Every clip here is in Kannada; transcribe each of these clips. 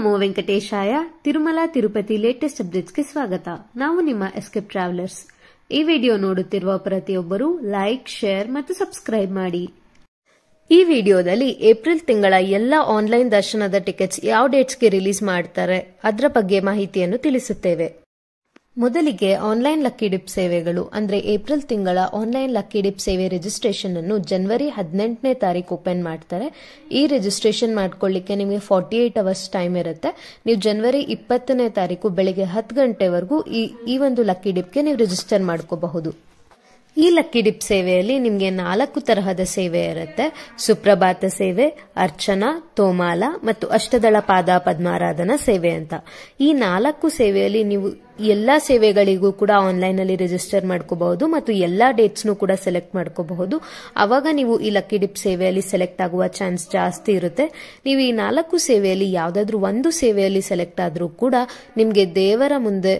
ನಮೋ ವೆಂಕಟೇಶಾಯ ತಿರುಮಲ ತಿರುಪತಿ ಲೇಟೆಸ್ಟ್ ಗೆ ಸ್ವಾಗತ ನಾವು ನಿಮ್ಮ ಎಸ್ಕೇಪ್ ಟ್ರಾವೆಲರ್ಸ್ ಈ ವಿಡಿಯೋ ನೋಡುತ್ತಿರುವ ಪ್ರತಿಯೊಬ್ಬರು ಲೈಕ್ ಶೇರ್ ಮತ್ತು ಸಬ್ಸ್ಕ್ರೈಬ್ ಮಾಡಿ ಈ ವಿಡಿಯೋದಲ್ಲಿ ಏಪ್ರಿಲ್ ತಿಂಗಳ ಎಲ್ಲ ಆನ್ಲೈನ್ ದರ್ಶನದ ಟಿಕೆಟ್ಸ್ ಯಾವ ಡೇಟ್ಸ್ಗೆ ರಿಲೀಸ್ ಮಾಡ್ತಾರೆ ಅದರ ಬಗ್ಗೆ ಮಾಹಿತಿಯನ್ನು ತಿಳಿಸುತ್ತೇವೆ ಮೊದಲಿಗೆ ಆನ್ಲೈನ್ ಲಕ್ಕಿ ಡಿಪ್ ಸೇವೆಗಳು ಅಂದರೆ ಏಪ್ರಿಲ್ ತಿಂಗಳ ಆನ್ಲೈನ್ ಲಕ್ಕಿ ಡಿಪ್ ಸೇವೆ ರಿಜಿಸ್ಟ್ರೇಷನ್ ಅನ್ನು ಜನವರಿ ಹದಿನೆಂಟನೇ ತಾರೀಕು ಓಪನ್ ಮಾಡ್ತಾರೆ ಈ ರಿಜಿಸ್ಟ್ರೇಷನ್ ಮಾಡ್ಕೊಳ್ಳಿಕ್ಕೆ ನಿಮಗೆ ಫಾರ್ಟಿ ಏಟ್ ಅವರ್ಸ್ ಟೈಮ್ ಇರುತ್ತೆ ನೀವು ಜನವರಿ ಇಪ್ಪತ್ತನೇ ತಾರೀಕು ಬೆಳಿಗ್ಗೆ ಹತ್ತು ಗಂಟೆವರೆಗೂ ಈ ಈ ಒಂದು ಲಕ್ಕಿ ಡಿಪ್ಗೆ ನೀವು ರಿಜಿಸ್ಟರ್ ಮಾಡ್ಕೋಬಹುದು ಈ ಲಕ್ಕಿ ಡಿಪ್ ಸೇವೆಯಲ್ಲಿ ನಿಮಗೆ ನಾಲ್ಕು ತರಹದ ಸೇವೆ ಇರುತ್ತೆ ಸುಪ್ರಭಾತ ಸೇವೆ ಅರ್ಚನಾ ತೋಮಾಲ ಮತ್ತು ಅಷ್ಟದಳ ಪಾದ ಪದ್ಮಾರಾಧನಾ ಸೇವೆ ಅಂತ ಈ ನಾಲ್ಕು ಸೇವೆಯಲ್ಲಿ ನೀವು ಎಲ್ಲ ಸೇವೆಗಳಿಗೂ ಕೂಡ ಆನ್ಲೈನ್ ಅಲ್ಲಿ ರಿಜಿಸ್ಟರ್ ಮಾಡ್ಕೋಬಹುದು ಮತ್ತು ಎಲ್ಲ ಡೇಟ್ಸ್ನು ಕೂಡ ಸೆಲೆಕ್ಟ್ ಮಾಡ್ಕೋಬಹುದು ಅವಾಗ ನೀವು ಈ ಲಕ್ಕಿ ಡಿಪ್ ಸೇವೆಯಲ್ಲಿ ಸೆಲೆಕ್ಟ್ ಆಗುವ ಚಾನ್ಸ್ ಜಾಸ್ತಿ ಇರುತ್ತೆ ನೀವು ಈ ನಾಲ್ಕು ಸೇವೆಯಲ್ಲಿ ಯಾವುದಾದ್ರೂ ಒಂದು ಸೇವೆಯಲ್ಲಿ ಸೆಲೆಕ್ಟ್ ಆದರೂ ಕೂಡ ನಿಮಗೆ ದೇವರ ಮುಂದೆ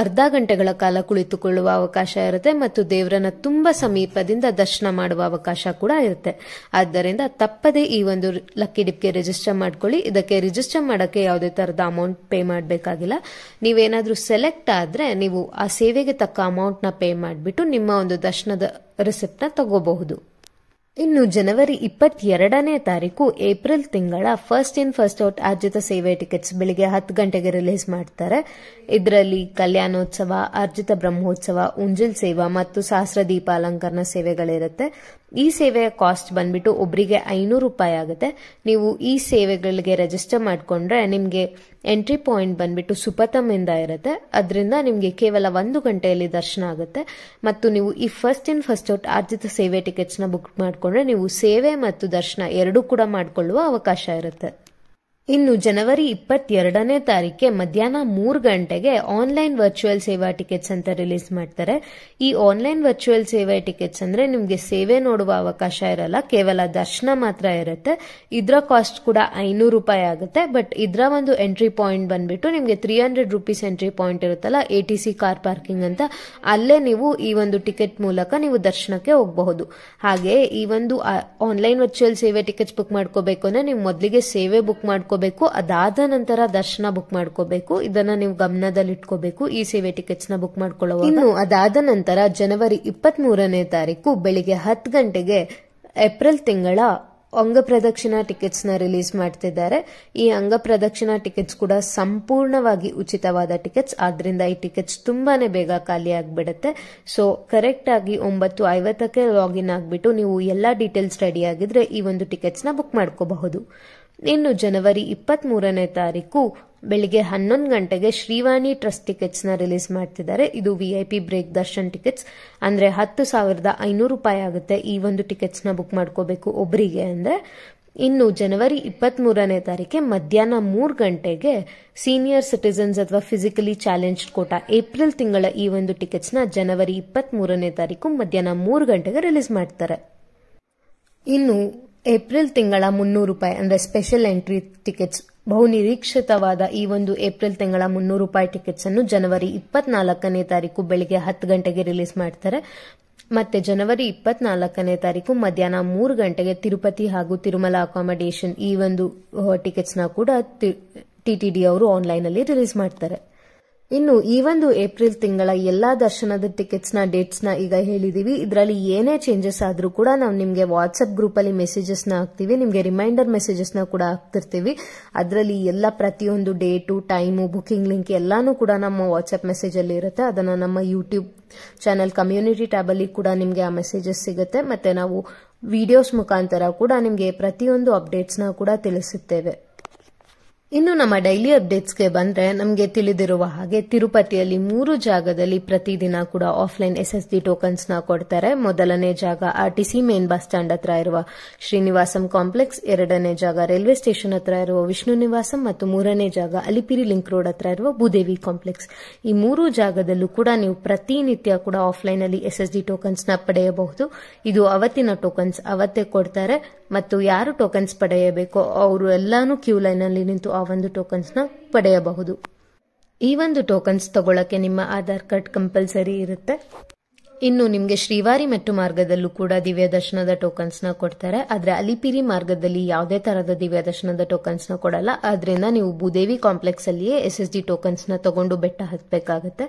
ಅರ್ಧ ಗಂಟೆಗಳ ಕಾಲ ಕುಳಿತುಕೊಳ್ಳುವ ಅವಕಾಶ ಇರುತ್ತೆ ಮತ್ತು ದೇವರನ್ನ ತುಂಬಾ ಸಮೀಪದಿಂದ ದರ್ಶನ ಮಾಡುವ ಅವಕಾಶ ಕೂಡ ಇರುತ್ತೆ ಆದ್ದರಿಂದ ತಪ್ಪದೇ ಈ ಒಂದು ಲಕ್ಕಿ ಡಿಪ್ಗೆ ರಿಜಿಸ್ಟರ್ ಮಾಡ್ಕೊಳ್ಳಿ ಇದಕ್ಕೆ ರಿಜಿಸ್ಟರ್ ಮಾಡೋಕ್ಕೆ ಯಾವುದೇ ತರದ ಅಮೌಂಟ್ ಪೇ ಮಾಡಬೇಕಾಗಿಲ್ಲ ನೀವೇನಾದರೂ ಸೆಲೆಕ್ಟ್ ಆದರೆ ನೀವು ಆ ಸೇವೆಗೆ ತಕ್ಕ ನ ಪೇ ಮಾಡಿಬಿಟ್ಟು ನಿಮ್ಮ ಒಂದು ದರ್ಶನದ ನ ತಗೋಬಹುದು ಇನ್ನು ಜನವರಿ ಇಪ್ಪತ್ತೆರಡನೇ ತಾರೀಕು ಏಪ್ರಿಲ್ ತಿಂಗಳ ಫಸ್ಟ್ ಇನ್ ಫಸ್ಟ್ ಔಟ್ ಅರ್ಜಿತ ಸೇವೆ ಟಿಕೆಟ್ಸ್ ಬೆಳಿಗ್ಗೆ ಹತ್ತು ಗಂಟೆಗೆ ರಿಲೀಸ್ ಮಾಡ್ತಾರೆ ಇದರಲ್ಲಿ ಕಲ್ಯಾಣೋತ್ಸವ ಅರ್ಜಿತ ಬ್ರಹ್ಮೋತ್ಸವ ಉಂಜಲ್ ಸೇವಾ ಮತ್ತು ಸಹಸ್ರ ದೀಪಾಲಂಕರಣ ಸೇವೆಗಳಿರುತ್ತೆ ಈ ಸೇವೆಯ ಕಾಸ್ಟ್ ಬಂದ್ಬಿಟ್ಟು ಒಬ್ಬರಿಗೆ ಐನೂರು ರೂಪಾಯಿ ಆಗುತ್ತೆ ನೀವು ಈ ಸೇವೆಗಳಿಗೆ ರಿಜಿಸ್ಟರ್ ಮಾಡಿಕೊಂಡ್ರೆ ನಿಮಗೆ ಎಂಟ್ರಿ ಪಾಯಿಂಟ್ ಬಂದ್ಬಿಟ್ಟು ಇಂದ ಇರುತ್ತೆ ಅದರಿಂದ ನಿಮಗೆ ಕೇವಲ ಒಂದು ಗಂಟೆಯಲ್ಲಿ ದರ್ಶನ ಆಗುತ್ತೆ ಮತ್ತು ನೀವು ಈ ಫಸ್ಟ್ ಇನ್ ಫಸ್ಟ್ ಔಟ್ ಆರ್ಜಿತ ಸೇವೆ ಟಿಕೆಟ್ಸ್ನ ಬುಕ್ ಮಾಡಿಕೊಂಡ್ರೆ ನೀವು ಸೇವೆ ಮತ್ತು ದರ್ಶನ ಎರಡೂ ಕೂಡ ಮಾಡಿಕೊಳ್ಳುವ ಅವಕಾಶ ಇರುತ್ತೆ ಇನ್ನು ಜನವರಿ ಇಪ್ಪತ್ತೆರಡನೇ ತಾರೀಕೆ ಮಧ್ಯಾಹ್ನ ಮೂರು ಗಂಟೆಗೆ ಆನ್ಲೈನ್ ವರ್ಚುವಲ್ ಸೇವಾ ಟಿಕೆಟ್ಸ್ ಅಂತ ರಿಲೀಸ್ ಮಾಡ್ತಾರೆ ಈ ಆನ್ಲೈನ್ ವರ್ಚುವಲ್ ಸೇವಾ ಟಿಕೆಟ್ಸ್ ಅಂದ್ರೆ ನಿಮಗೆ ಸೇವೆ ನೋಡುವ ಅವಕಾಶ ಇರಲ್ಲ ಕೇವಲ ದರ್ಶನ ಮಾತ್ರ ಇರುತ್ತೆ ಇದರ ಕಾಸ್ಟ್ ಕೂಡ ಐನೂರು ರೂಪಾಯಿ ಆಗುತ್ತೆ ಬಟ್ ಇದರ ಒಂದು ಎಂಟ್ರಿ ಪಾಯಿಂಟ್ ಬಂದ್ಬಿಟ್ಟು ನಿಮಗೆ three hundred rupees entry point ಇರುತ್ತಲ್ಲ A T C car parking ಅಂತ ಅಲ್ಲೇ ನೀವು ಈ ಒಂದು ಟಿಕೆಟ್ ಮೂಲಕ ನೀವು ದರ್ಶನಕ್ಕೆ ಹೋಗಬಹುದು ಹಾಗೆ ಈ ಒಂದು ಆನ್ಲೈನ್ ವರ್ಚುವಲ್ ಸೇವೆ ಟಿಕೆಟ್ಸ್ ಬುಕ್ ಮಾಡ್ಕೋಬೇಕು ಅಂದ್ರೆ ನೀವು ಮೊದಲಿಗೆ ಸೇವೆ ಬುಕ್ ಮಾಡ್ಕೋಬೇಕು ಮಾಡ್ಕೋಬೇಕು ಅದಾದ ನಂತರ ದರ್ಶನ ಬುಕ್ ಮಾಡ್ಕೋಬೇಕು ಇದನ್ನ ನೀವು ಗಮನದಲ್ಲಿ ಇಟ್ಕೋಬೇಕು ಈ ಸೇವೆ ಟಿಕೆಟ್ಸ್ ನ ಬುಕ್ ಮಾಡ್ಕೊಳ್ಳುವ ಇನ್ನು ಅದಾದ ನಂತರ ಜನವರಿ ಇಪ್ಪತ್ತ್ ಮೂರನೇ ತಾರೀಕು ಬೆಳಿಗ್ಗೆ ಹತ್ತು ಗಂಟೆಗೆ ಏಪ್ರಿಲ್ ತಿಂಗಳ ಪ್ರದಕ್ಷಿಣ ಟಿಕೆಟ್ಸ್ ನ ರಿಲೀಸ್ ಮಾಡ್ತಿದ್ದಾರೆ ಈ ಅಂಗ ಪ್ರದಕ್ಷಿಣಾ ಟಿಕೆಟ್ಸ್ ಕೂಡ ಸಂಪೂರ್ಣವಾಗಿ ಉಚಿತವಾದ ಟಿಕೆಟ್ಸ್ ಆದ್ರಿಂದ ಈ ಟಿಕೆಟ್ಸ್ ತುಂಬಾನೇ ಬೇಗ ಖಾಲಿ ಆಗ್ಬಿಡುತ್ತೆ ಸೊ ಕರೆಕ್ಟ್ ಆಗಿ ಒಂಬತ್ತು ಐವತ್ತಕ್ಕೆ ಲಾಗಿನ್ ಆಗಿಬಿಟ್ಟು ನೀವು ಎಲ್ಲಾ ಡೀಟೇಲ್ಸ್ ರೆಡಿ ಆಗಿದ್ರೆ ಈ ಒಂದು ಟಿಕೆಟ್ಸ್ ನ ಬುಕ್ ಮಾಡ್ಕೋಬಹುದು ಇನ್ನು ಜನವರಿ ಇಪ್ಪತ್ತ್ಮೂರನೇ ತಾರೀಕು ಬೆಳಿಗ್ಗೆ ಹನ್ನೊಂದು ಗಂಟೆಗೆ ಶ್ರೀವಾಣಿ ಟ್ರಸ್ಟ್ ಟಿಕೆಟ್ಸ್ನ ರಿಲೀಸ್ ಮಾಡ್ತಿದ್ದಾರೆ ಇದು ವಿಐಪಿ ಬ್ರೇಕ್ ದರ್ಶನ್ ಟಿಕೆಟ್ಸ್ ಅಂದರೆ ಹತ್ತು ಸಾವಿರದ ಐನೂರು ರೂಪಾಯಿ ಆಗುತ್ತೆ ಈ ಒಂದು ಟಿಕೆಟ್ಸ್ನ ಬುಕ್ ಮಾಡ್ಕೋಬೇಕು ಒಬ್ಬರಿಗೆ ಅಂದರೆ ಇನ್ನು ಜನವರಿ ಇಪ್ಪತ್ತ್ ಮೂರನೇ ತಾರೀಕೆ ಮಧ್ಯಾಹ್ನ ಮೂರು ಗಂಟೆಗೆ ಸೀನಿಯರ್ ಸಿಟಿಸನ್ಸ್ ಅಥವಾ ಫಿಸಿಕಲಿ ಚಾಲೆಂಜ್ಡ್ ಕೋಟಾ ಏಪ್ರಿಲ್ ತಿಂಗಳ ಈ ಒಂದು ಟಿಕೆಟ್ಸ್ನ ಜನವರಿ ಇಪ್ಪತ್ತ್ ಮೂರನೇ ತಾರೀಕು ಮಧ್ಯಾಹ್ನ ಮೂರು ಗಂಟೆಗೆ ರಿಲೀಸ್ ಮಾಡ್ತಾರೆ ಇನ್ನು ಏಪ್ರಿಲ್ ತಿಂಗಳ ಮುನ್ನೂರು ರೂಪಾಯಿ ಅಂದ್ರೆ ಸ್ಪೆಷಲ್ ಎಂಟ್ರಿ ಟಿಕೆಟ್ಸ್ ಬಹುನಿರೀಕ್ಷಿತವಾದ ಈ ಒಂದು ಏಪ್ರಿಲ್ ತಿಂಗಳ ಮುನ್ನೂರು ರೂಪಾಯಿ ಟಿಕೆಟ್ಸ್ ಅನ್ನು ಜನವರಿ ಇಪ್ಪತ್ನಾಲ್ಕನೇ ತಾರೀಕು ಬೆಳಿಗ್ಗೆ ಹತ್ತು ಗಂಟೆಗೆ ರಿಲೀಸ್ ಮಾಡ್ತಾರೆ ಮತ್ತೆ ಜನವರಿ ಇಪ್ಪತ್ನಾಲ್ಕನೇ ತಾರೀಕು ಮಧ್ಯಾಹ್ನ ಮೂರು ಗಂಟೆಗೆ ತಿರುಪತಿ ಹಾಗೂ ತಿರುಮಲ ಅಕಾಮಡೇಷನ್ ಈ ಒಂದು ಟಿಕೆಟ್ಸ್ನ ಕೂಡ ಟಿಟಿಡಿ ಅವರು ಆನ್ಲೈನ್ ಅಲ್ಲಿ ರಿಲೀಸ್ ಮಾಡ್ತಾರೆ ಇನ್ನು ಈ ಒಂದು ಏಪ್ರಿಲ್ ತಿಂಗಳ ಎಲ್ಲಾ ದರ್ಶನದ ಟಿಕೆಟ್ಸ್ ನ ಡೇಟ್ಸ್ ನ ಈಗ ಹೇಳಿದೀವಿ ಇದರಲ್ಲಿ ಏನೇ ಚೇಂಜಸ್ ಆದರೂ ಕೂಡ ನಾವು ನಿಮಗೆ ವಾಟ್ಸ್ಆಪ್ ಗ್ರೂಪ್ ಅಲ್ಲಿ ಮೆಸೇಜಸ್ ನ ಹಾಕ್ತಿವಿ ನಿಮಗೆ ರಿಮೈಂಡರ್ ಮೆಸೇಜಸ್ ನ ಕೂಡ ಹಾಕ್ತಿರ್ತೀವಿ ಅದರಲ್ಲಿ ಎಲ್ಲ ಪ್ರತಿಯೊಂದು ಡೇಟು ಟೈಮು ಬುಕಿಂಗ್ ಲಿಂಕ್ ಎಲ್ಲಾನು ಕೂಡ ನಮ್ಮ ವಾಟ್ಸ್ಆಪ್ ಮೆಸೇಜ್ ಅಲ್ಲಿ ಇರುತ್ತೆ ಅದನ್ನ ನಮ್ಮ ಯೂಟ್ಯೂಬ್ ಚಾನಲ್ ಕಮ್ಯುನಿಟಿ ಟ್ಯಾಬ್ ಅಲ್ಲಿ ಕೂಡ ನಿಮಗೆ ಆ ಮೆಸೇಜಸ್ ಸಿಗುತ್ತೆ ಮತ್ತೆ ನಾವು ವಿಡಿಯೋಸ್ ಮುಖಾಂತರ ಕೂಡ ನಿಮಗೆ ಪ್ರತಿಯೊಂದು ಅಪ್ಡೇಟ್ಸ್ ನ ಕೂಡ ತಿಳಿಸುತ್ತೇವೆ ಇನ್ನು ನಮ್ಮ ಡೈಲಿ ಅಪ್ಡೇಟ್ಸ್ಗೆ ಬಂದರೆ ನಮಗೆ ತಿಳಿದಿರುವ ಹಾಗೆ ತಿರುಪತಿಯಲ್ಲಿ ಮೂರು ಜಾಗದಲ್ಲಿ ಪ್ರತಿದಿನ ಕೂಡ ಆಫ್ಲೈನ್ ಎಸ್ ಎಸ್ ಡಿ ಟೋಕನ್ಸ್ನ ಕೊಡ್ತಾರೆ ಮೊದಲನೇ ಜಾಗ ಆರ್ಟಿಸಿ ಮೇನ್ ಬಸ್ ಸ್ಟಾಂಡ್ ಹತ್ರ ಇರುವ ಶ್ರೀನಿವಾಸಂ ಕಾಂಪ್ಲೆಕ್ಸ್ ಎರಡನೇ ಜಾಗ ರೈಲ್ವೆ ಸ್ಟೇಷನ್ ಹತ್ರ ಇರುವ ವಿಷ್ಣು ನಿವಾಸಂ ಮತ್ತು ಮೂರನೇ ಜಾಗ ಅಲಿಪಿರಿ ಲಿಂಕ್ ರೋಡ್ ಹತ್ರ ಇರುವ ಭೂದೇವಿ ಕಾಂಪ್ಲೆಕ್ಸ್ ಈ ಮೂರು ಜಾಗದಲ್ಲೂ ಕೂಡ ನೀವು ಪ್ರತಿನಿತ್ಯ ಕೂಡ ಆಫ್ಲೈನ್ ಅಲ್ಲಿ ಎಸ್ ಎಸ್ ಡಿ ಟೋಕನ್ಸ್ನ ಪಡೆಯಬಹುದು ಇದು ಅವತ್ತಿನ ಟೋಕನ್ಸ್ ಅವತ್ತೇ ಕೊಡ್ತಾರೆ ಮತ್ತು ಯಾರು ಟೋಕನ್ಸ್ ಪಡೆಯಬೇಕೋ ಅವರು ಎಲ್ಲಾನು ಕ್ಯೂ ಲೈನಲ್ಲಿ ನಿಂತು ಆ ಒಂದು ಟೋಕನ್ಸ್ನ ಪಡೆಯಬಹುದು ಈ ಒಂದು ಟೋಕನ್ಸ್ ತಗೊಳ್ಳೋಕ್ಕೆ ನಿಮ್ಮ ಆಧಾರ್ ಕಾರ್ಡ್ ಕಂಪಲ್ಸರಿ ಇರುತ್ತೆ ಇನ್ನು ನಿಮಗೆ ಶ್ರೀವಾರಿ ಮೆಟ್ಟು ಮಾರ್ಗದಲ್ಲೂ ಕೂಡ ದಿವ್ಯ ದರ್ಶನದ ಟೋಕನ್ಸ್ನ ಕೊಡ್ತಾರೆ ಆದರೆ ಅಲಿಪಿರಿ ಮಾರ್ಗದಲ್ಲಿ ಯಾವುದೇ ತರಹದ ದಿವ್ಯ ದರ್ಶನದ ಟೋಕನ್ಸ್ನ ಕೊಡಲ್ಲ ಆದ್ರಿಂದ ನೀವು ಭೂದೇವಿ ಕಾಂಪ್ಲೆಕ್ಸ್ ಅಲ್ಲಿಯೇ ಎಸ್ ಎಸ್ ಡಿ ಟೋಕನ್ಸ್ನ ತಗೊಂಡು ಬೆಟ್ಟ ಹತ್ತಬೇಕಾಗುತ್ತೆ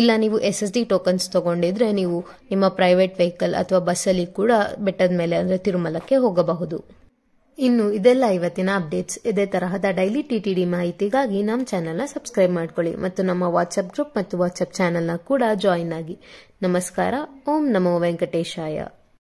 ಇಲ್ಲ ನೀವು ಎಸ್ ಎಸ್ ಡಿ ಟೋಕನ್ಸ್ ತಗೊಂಡಿದ್ರೆ ನೀವು ನಿಮ್ಮ ಪ್ರೈವೇಟ್ ವೆಹಿಕಲ್ ಅಥವಾ ಬಸ್ಸಲ್ಲಿ ಕೂಡ ಬೆಟ್ಟದ ಮೇಲೆ ಅಂದ್ರೆ ತಿರುಮಲಕ್ಕೆ ಹೋಗಬಹುದು ಇನ್ನು ಇದೆಲ್ಲ ಇವತ್ತಿನ ಅಪ್ಡೇಟ್ಸ್ ಇದೇ ತರಹದ ಡೈಲಿ ಟಿಟಿಡಿ ಮಾಹಿತಿಗಾಗಿ ನಮ್ಮ ಚಾನೆಲ್ನ ಸಬ್ಸ್ಕ್ರೈಬ್ ಮಾಡ್ಕೊಳ್ಳಿ ಮತ್ತು ನಮ್ಮ ವಾಟ್ಸ್ಆಪ್ ಗ್ರೂಪ್ ಮತ್ತು ವಾಟ್ಸ್ಆಪ್ ಚಾನೆಲ್ನ ಕೂಡ ಜಾಯಿನ್ ಆಗಿ ನಮಸ್ಕಾರ ಓಂ ನಮೋ ವೆಂಕಟೇಶಾಯ